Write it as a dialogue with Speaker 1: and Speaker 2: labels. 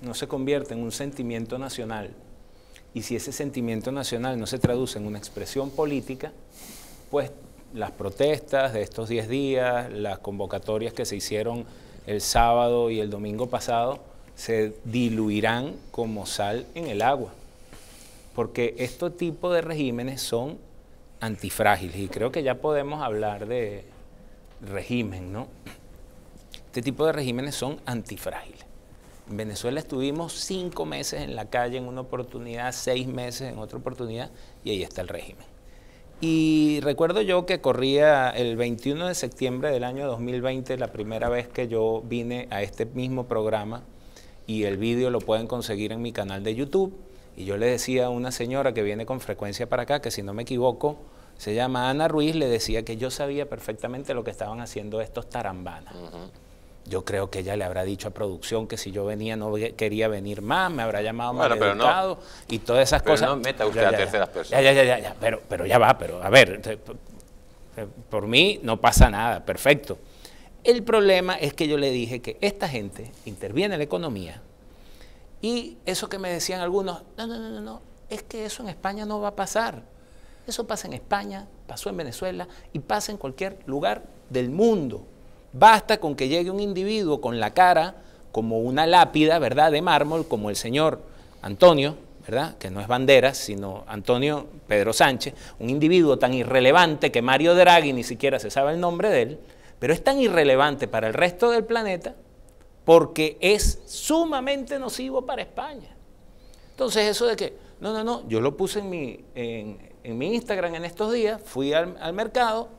Speaker 1: no se convierte en un sentimiento nacional, y si ese sentimiento nacional no se traduce en una expresión política, pues las protestas de estos 10 días, las convocatorias que se hicieron el sábado y el domingo pasado, se diluirán como sal en el agua. Porque estos tipo de regímenes son antifrágiles y creo que ya podemos hablar de régimen, ¿no? Este tipo de regímenes son antifrágiles. En Venezuela estuvimos cinco meses en la calle en una oportunidad, seis meses en otra oportunidad, y ahí está el régimen. Y recuerdo yo que corría el 21 de septiembre del año 2020, la primera vez que yo vine a este mismo programa, y el vídeo lo pueden conseguir en mi canal de YouTube. Y yo le decía a una señora que viene con frecuencia para acá, que si no me equivoco, se llama Ana Ruiz, le decía que yo sabía perfectamente lo que estaban haciendo estos tarambanas yo creo que ella le habrá dicho a producción que si yo venía no quería venir más, me habrá llamado más mal educado y todas esas pero cosas. No meta usted a terceras personas. Ya, ya, ya, ya, pero, pero ya va, pero a ver, eh, por mí no pasa nada, perfecto. El problema es que yo le dije que esta gente interviene en la economía y eso que me decían algunos, no, no, no, no, es que eso en España no va a pasar. Eso pasa en España, pasó en Venezuela y pasa en cualquier lugar del mundo. Basta con que llegue un individuo con la cara como una lápida, ¿verdad?, de mármol, como el señor Antonio, ¿verdad?, que no es Banderas, sino Antonio Pedro Sánchez, un individuo tan irrelevante que Mario Draghi ni siquiera se sabe el nombre de él, pero es tan irrelevante para el resto del planeta porque es sumamente nocivo para España. Entonces, eso de que, no, no, no, yo lo puse en mi, en, mi Instagram en estos días, fui al, al mercado,